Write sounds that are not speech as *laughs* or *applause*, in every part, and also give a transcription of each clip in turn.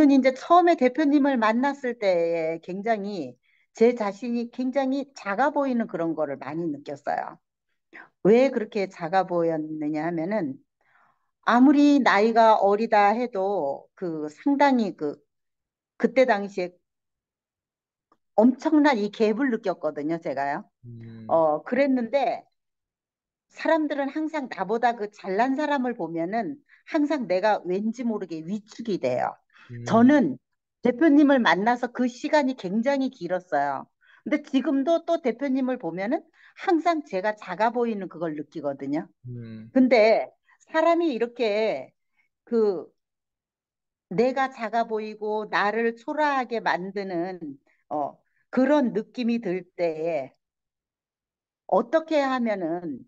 저는 이제 처음에 대표님을 만났을 때에 굉장히 제 자신이 굉장히 작아 보이는 그런 거를 많이 느꼈어요. 왜 그렇게 작아 보였느냐 하면은 아무리 나이가 어리다 해도 그 상당히 그 그때 당시에 엄청난 이 갭을 느꼈거든요, 제가요. 음. 어, 그랬는데 사람들은 항상 나보다 그 잘난 사람을 보면은 항상 내가 왠지 모르게 위축이 돼요. 음. 저는 대표님을 만나서 그 시간이 굉장히 길었어요. 근데 지금도 또 대표님을 보면은 항상 제가 작아 보이는 그걸 느끼거든요. 음. 근데 사람이 이렇게 그 내가 작아 보이고 나를 초라하게 만드는 어, 그런 느낌이 들 때에 어떻게 하면은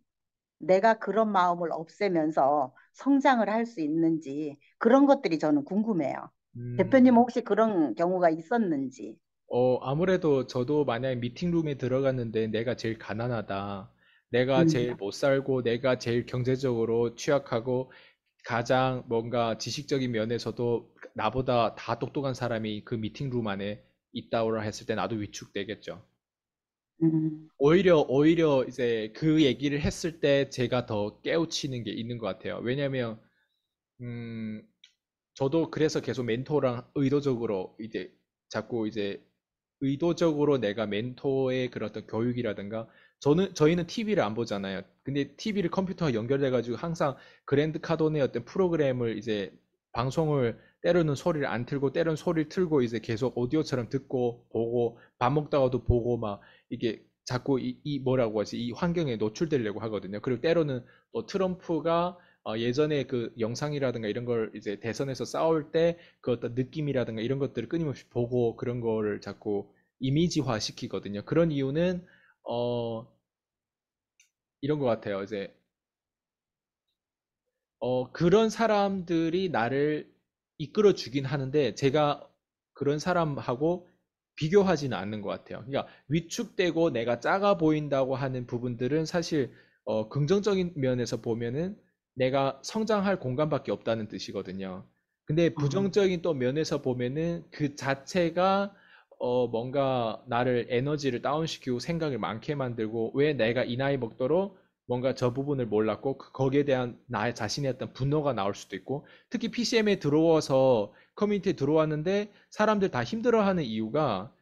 내가 그런 마음을 없애면서 성장을 할 수 있는지 그런 것들이 저는 궁금해요. 음. 대표님 혹시 그런 경우가 있었는지. 어, 아무래도 저도 만약에 미팅룸에 들어갔는데 내가 제일 가난하다. 내가 음. 제일 못 살고 내가 제일 경제적으로 취약하고 가장 뭔가 지식적인 면에서도 나보다 다 똑똑한 사람이 그 미팅룸 안에 있다오라 했을 때 나도 위축되겠죠. 음. 오히려 오히려 이제 그 얘기를 했을 때 제가 더 깨우치는 게 있는 것 같아요. 왜냐하면 음, 저도 그래서 계속 멘토랑 의도적으로 이제 자꾸 이제 의도적으로 내가 멘토의 그런 어 교육이라든가 저는 저희는 TV를 안 보잖아요. 근데 TV를 컴퓨터와 연결돼 가지고 항상 그랜드 카돈의 어떤 프로그램을 이제 방송을 때로는 소리를 안 틀고 때로는 소리를 틀고 이제 계속 오디오처럼 듣고 보고 밥 먹다가도 보고 막 이게 자꾸 이, 이 뭐라고 하지 이 환경에 노출되려고 하거든요. 그리고 때로는 또 트럼프가 어, 예전에 그 영상이라든가 이런 걸 이제 대선에서 싸울 때 그 어떤 느낌이라든가 이런 것들을 끊임없이 보고 그런 거를 자꾸 이미지화 시키거든요. 그런 이유는 어 이런 것 같아요. 이제 어 그런 사람들이 나를 이끌어 주긴 하는데 제가 그런 사람하고 비교하지는 않는 것 같아요. 그러니까 위축되고 내가 작아 보인다고 하는 부분들은 사실 어 긍정적인 면에서 보면은 내가 성장할 공간밖에 없다는 뜻이거든요. 근데 음. 부정적인 또 면에서 보면은 그 자체가 어 뭔가 나를 에너지를 다운시키고 생각을 많게 만들고 왜 내가 이 나이 먹도록 뭔가 저 부분을 몰랐고 그, 거기에 대한 나 자신의 어떤 분노가 나올 수도 있고 특히 PCM에 들어와서 커뮤니티에 들어왔는데 사람들 다 힘들어하는 이유가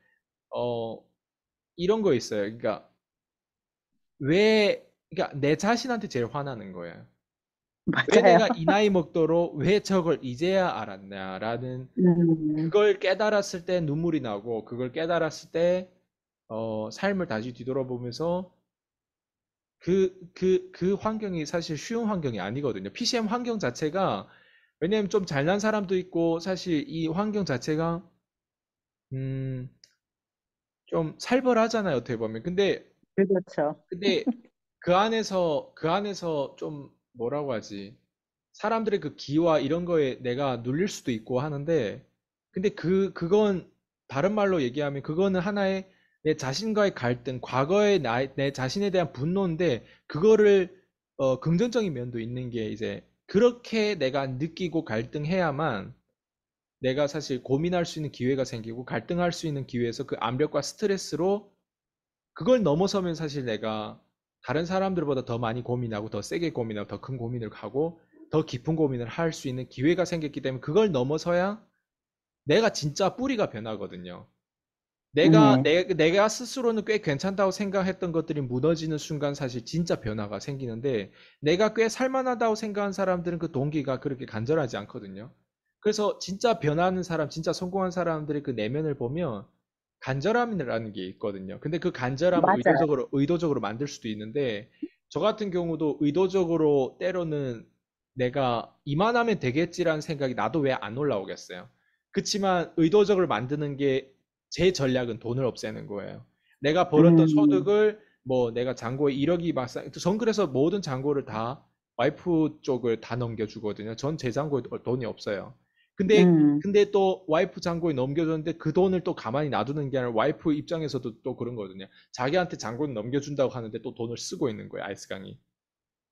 어 이런 거 있어요. 그러니까 왜 그러니까 내 자신한테 제일 화나는 거예요. 맞아요. 내가 이 나이 먹도록 왜 저걸 이제야 알았냐라는 음, 그걸 깨달았을 때 눈물이 나고 그걸 깨달았을 때 어, 삶을 다시 뒤돌아보면서 그, 그, 그 환경이 사실 쉬운 환경이 아니거든요. PCM 환경 자체가 왜냐면 좀 잘난 사람도 있고 사실 이 환경 자체가 음, 좀 살벌하잖아요, 어떻게 보면. 근데 그렇죠. 근데 그 안에서 그 안에서 좀 뭐라고 하지? 사람들의 그 기와 이런 거에 내가 눌릴 수도 있고 하는데 근데 그 그건 다른 말로 얘기하면 그거는 하나의 내 자신과의 갈등, 과거의 나, 내 자신에 대한 분노인데 그거를 어, 긍정적인 면도 있는 게 이제 그렇게 내가 느끼고 갈등해야만 내가 사실 고민할 수 있는 기회가 생기고 갈등할 수 있는 기회에서 그 압력과 스트레스로 그걸 넘어서면 사실 내가 다른 사람들보다 더 많이 고민하고 더 세게 고민하고 더 큰 고민을 하고 더 깊은 고민을 할 수 있는 기회가 생겼기 때문에 그걸 넘어서야 내가 진짜 뿌리가 변하거든요. 내가 음. 내, 내가 스스로는 꽤 괜찮다고 생각했던 것들이 무너지는 순간 사실 진짜 변화가 생기는데 내가 꽤 살만하다고 생각한 사람들은 그 동기가 그렇게 간절하지 않거든요. 그래서 진짜 변하는 사람, 진짜 성공한 사람들의 그 내면을 보면 간절함이라는 게 있거든요. 근데 그 간절함을 의도적으로 의도적으로 만들 수도 있는데 저 같은 경우도 의도적으로 때로는 내가 이만하면 되겠지라는 생각이 나도 왜 안 올라오겠어요. 그렇지만 의도적으로 만드는 게 제 전략은 돈을 없애는 거예요. 내가 벌었던 음. 소득을 뭐 내가 잔고에 1억이 막상 전 그래서 모든 잔고를 다 와이프 쪽을 다 넘겨주거든요. 전 제 잔고에 돈이 없어요. 근데 음. 근데 또 와이프 잔고에 넘겨줬는데 그 돈을 또 가만히 놔두는 게 아니라 와이프 입장에서도 또 그런 거거든요. 자기한테 잔고는 넘겨준다고 하는데 또 돈을 쓰고 있는 거예요. 아이스강이.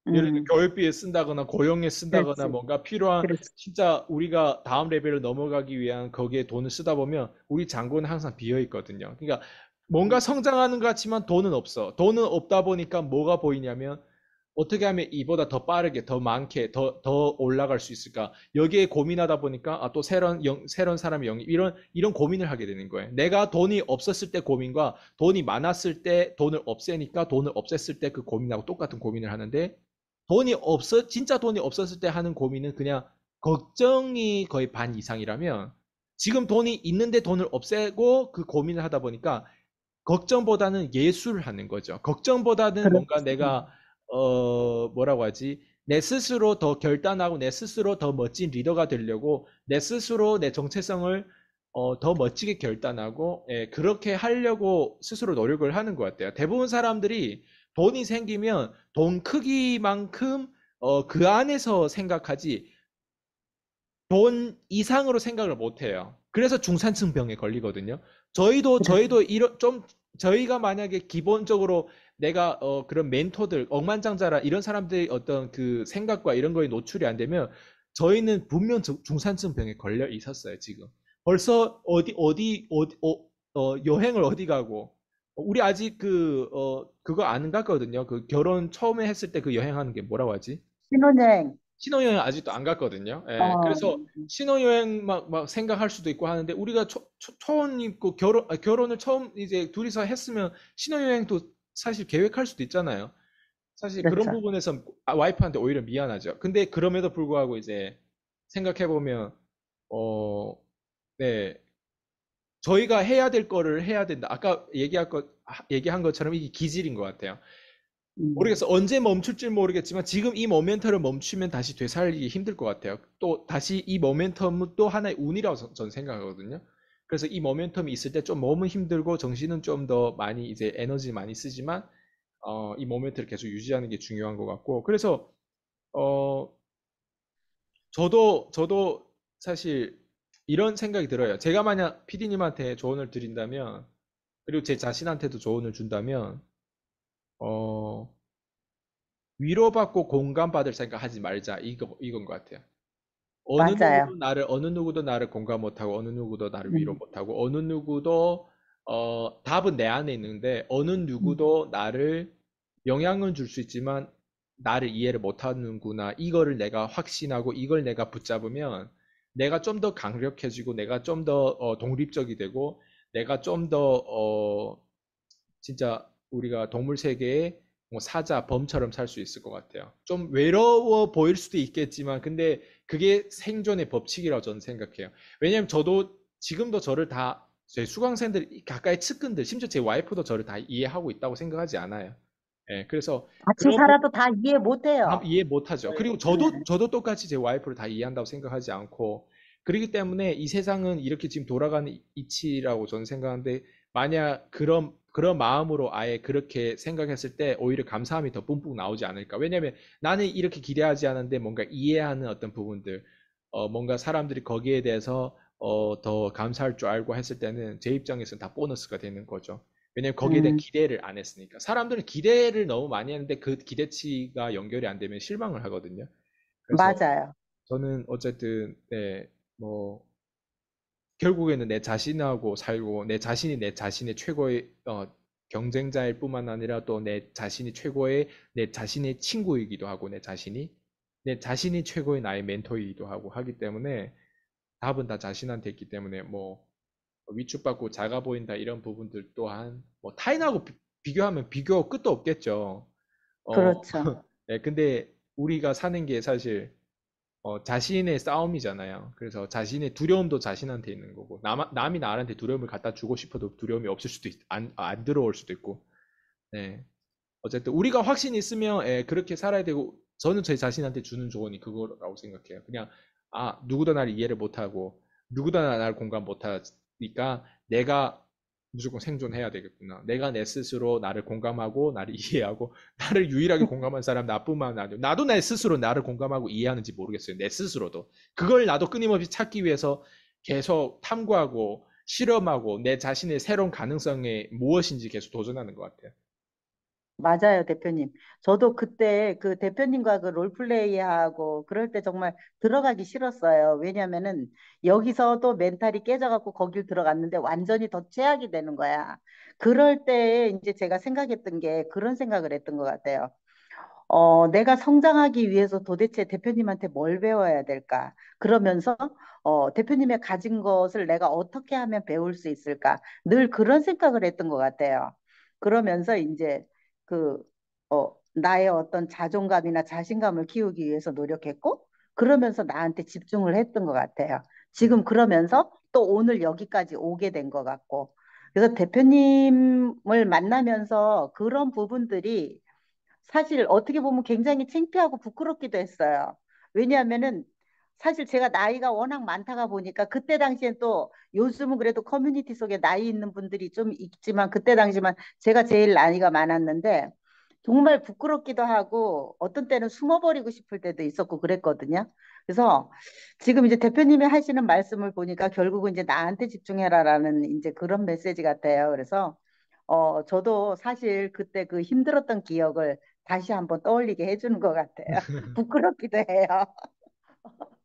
음. 예를 들면 교육비에 쓴다거나 고용에 쓴다거나 그렇지. 뭔가 필요한 그렇지. 진짜 우리가 다음 레벨을 넘어가기 위한 거기에 돈을 쓰다 보면 우리 잔고는 항상 비어 있거든요. 그러니까 뭔가 성장하는 것 같지만 돈은 없어. 돈은 없다 보니까 뭐가 보이냐면 어떻게 하면 이보다 더 빠르게, 더 많게, 더, 더 올라갈 수 있을까? 여기에 고민하다 보니까, 아, 또 새로운, 영, 새로운 사람 영입, 이런, 이런 고민을 하게 되는 거예요. 내가 돈이 없었을 때 고민과 돈이 많았을 때 돈을 없애니까 돈을 없앴을 때 그 고민하고 똑같은 고민을 하는데, 돈이 없어, 진짜 돈이 없었을 때 하는 고민은 그냥 걱정이 거의 반 이상이라면, 지금 돈이 있는데 돈을 없애고 그 고민을 하다 보니까, 걱정보다는 예술을 하는 거죠. 걱정보다는 그렇죠. 뭔가 내가 어 뭐라고 하지? 내 스스로 더 결단하고 내 스스로 더 멋진 리더가 되려고 내 스스로 내 정체성을 어, 더 멋지게 결단하고 예, 그렇게 하려고 스스로 노력을 하는 것 같아요. 대부분 사람들이 돈이 생기면 돈 크기만큼 어, 그 안에서 생각하지 돈 이상으로 생각을 못 해요. 그래서 중산층 병에 걸리거든요. 저희도 저희도 *laughs* 이러, 좀 저희가 만약에 기본적으로 내가 어, 그런 멘토들 억만장자라 이런 사람들의 어떤 그 생각과 이런 거에 노출이 안 되면 저희는 분명 중산층 병에 걸려 있었어요 지금 벌써 어디 어디 어디 어, 어 여행을 어디 가고 우리 아직 그어 그거 안 갔거든요 그 결혼 처음에 했을 때 그 여행하는 게 뭐라고 하지 신혼여행 신혼여행 아직도 안 갔거든요. 예, 어. 그래서 신혼여행 막, 막 생각할 수도 있고 하는데 우리가 초, 초, 처음 있고 결혼 아, 결혼을 처음 이제 둘이서 했으면 신혼여행도 사실 계획할 수도 있잖아요. 사실 그렇죠. 그런 부분에서 아, 와이프한테 오히려 미안하죠. 근데 그럼에도 불구하고 이제 생각해보면, 어, 네. 저희가 해야 될 거를 해야 된다. 아까 얘기한 것, 얘기한 것처럼 이게 기질인 것 같아요. 음. 모르겠어. 언제 멈출지 모르겠지만 지금 이 모멘터를 멈추면 다시 되살리기 힘들 것 같아요. 또 다시 이 모멘텀은 또 하나의 운이라고 저는 생각하거든요. 그래서 이 모멘텀이 있을 때 좀 몸은 힘들고 정신은 좀 더 많이 이제 에너지 많이 쓰지만 어, 이 모멘트를 계속 유지하는 게 중요한 것 같고 그래서 어, 저도 저도 사실 이런 생각이 들어요. 제가 만약 PD님한테 조언을 드린다면 그리고 제 자신한테도 조언을 준다면 어, 위로받고 공감받을 생각 하지 말자 이거 이건 것 같아요. 어느 맞아요. 누구도 나를 어느 누구도 나를 공감 못하고 어느 누구도 나를 위로 음. 못하고 어느 누구도 어, 답은 내 안에 있는데 어느 누구도 음. 나를 영향은 줄 수 있지만 나를 이해를 못하는구나 이거를 내가 확신하고 이걸 내가 붙잡으면 내가 좀 더 강력해지고 내가 좀더 어, 독립적이 되고 내가 좀 더 어, 진짜 우리가 동물 세계에 뭐 사자, 범처럼 살 수 있을 것 같아요. 좀 외로워 보일 수도 있겠지만, 근데 그게 생존의 법칙이라고 저는 생각해요. 왜냐면 저도 지금도 저를 다, 제 수강생들, 가까이 측근들, 심지어 제 와이프도 저를 다 이해하고 있다고 생각하지 않아요. 예, 그래서. 같이 살아도 다 이해 못해요. 다 이해 못하죠. 그리고 네. 저도, 네. 저도 똑같이 제 와이프를 다 이해한다고 생각하지 않고, 그렇기 때문에 이 세상은 이렇게 지금 돌아가는 이치라고 저는 생각하는데, 만약 그런 그런 마음으로 아예 그렇게 생각했을 때 오히려 감사함이 더 뿜뿜 나오지 않을까. 왜냐하면 나는 이렇게 기대하지 않은데 뭔가 이해하는 어떤 부분들, 어, 뭔가 사람들이 거기에 대해서 어, 더 감사할 줄 알고 했을 때는 제 입장에서는 다 보너스가 되는 거죠. 왜냐면 거기에 대한 음. 기대를 안 했으니까. 사람들은 기대를 너무 많이 하는데 그 기대치가 연결이 안 되면 실망을 하거든요. 맞아요. 저는 어쨌든 네, 뭐 결국에는 내 자신하고 살고 내 자신이 내 자신의 최고의 어, 경쟁자일 뿐만 아니라 또 내 자신이 최고의 내 자신의 친구이기도 하고 내 자신이 내 자신이 최고의 나의 멘토이기도 하고 하기 때문에 답은 다 자신한테 있기 때문에 뭐 위축받고 작아 보인다 이런 부분들 또한 뭐 타인하고 비, 교하면 비교 끝도 없겠죠. 어, 그렇죠. *laughs* 네, 근데 우리가 사는 게 사실 어, 자신의 싸움이잖아요. 그래서 자신의 두려움도 자신한테 있는 거고 남, 남이 나한테 두려움을 갖다 주고 싶어도 두려움이 없을 수도 있, 안, 안 들어올 수도 있고 네. 어쨌든 우리가 확신이 있으면 예, 그렇게 살아야 되고 저는 제 자신한테 주는 조언이 그거라고 생각해요. 그냥 아 누구도 나를 이해를 못하고 누구도 나를 공감 못하니까 내가 무조건 생존해야 되겠구나. 내가 내 스스로 나를 공감하고 나를 *laughs* 이해하고 나를 유일하게 공감한 사람 나뿐만 아니고 나도 내 스스로 나를 공감하고 이해하는지 모르겠어요. 내 스스로도 그걸 나도 끊임없이 찾기 위해서 계속 탐구하고 실험하고 내 자신의 새로운 가능성에 무엇인지 계속 도전하는 것 같아요. 맞아요, 대표님. 저도 그때 그 대표님과 그 롤플레이하고 그럴 때 정말 들어가기 싫었어요. 왜냐면은 여기서 또 멘탈이 깨져갖고 거길 들어갔는데 완전히 더 최악이 되는 거야. 그럴 때 이제 제가 생각했던 게 그런 생각을 했던 것 같아요. 어, 내가 성장하기 위해서 도대체 대표님한테 뭘 배워야 될까? 그러면서 어, 대표님의 가진 것을 내가 어떻게 하면 배울 수 있을까? 늘 그런 생각을 했던 것 같아요. 그러면서 이제 그 어, 나의 어떤 자존감이나 자신감을 키우기 위해서 노력했고 그러면서 나한테 집중을 했던 것 같아요. 지금 그러면서 또 오늘 여기까지 오게 된 것 같고 그래서 대표님을 만나면서 그런 부분들이 사실 어떻게 보면 굉장히 창피하고 부끄럽기도 했어요. 왜냐하면은 사실 제가 나이가 워낙 많다가 보니까 그때 당시엔 또 요즘은 그래도 커뮤니티 속에 나이 있는 분들이 좀 있지만 그때 당시만 제가 제일 나이가 많았는데 정말 부끄럽기도 하고 어떤 때는 숨어버리고 싶을 때도 있었고 그랬거든요. 그래서 지금 이제 대표님이 하시는 말씀을 보니까 결국은 이제 나한테 집중해라라는 이제 그런 메시지 같아요. 그래서 어 저도 사실 그때 그 힘들었던 기억을 다시 한번 떠올리게 해주는 것 같아요. *laughs* 부끄럽기도 해요. *laughs*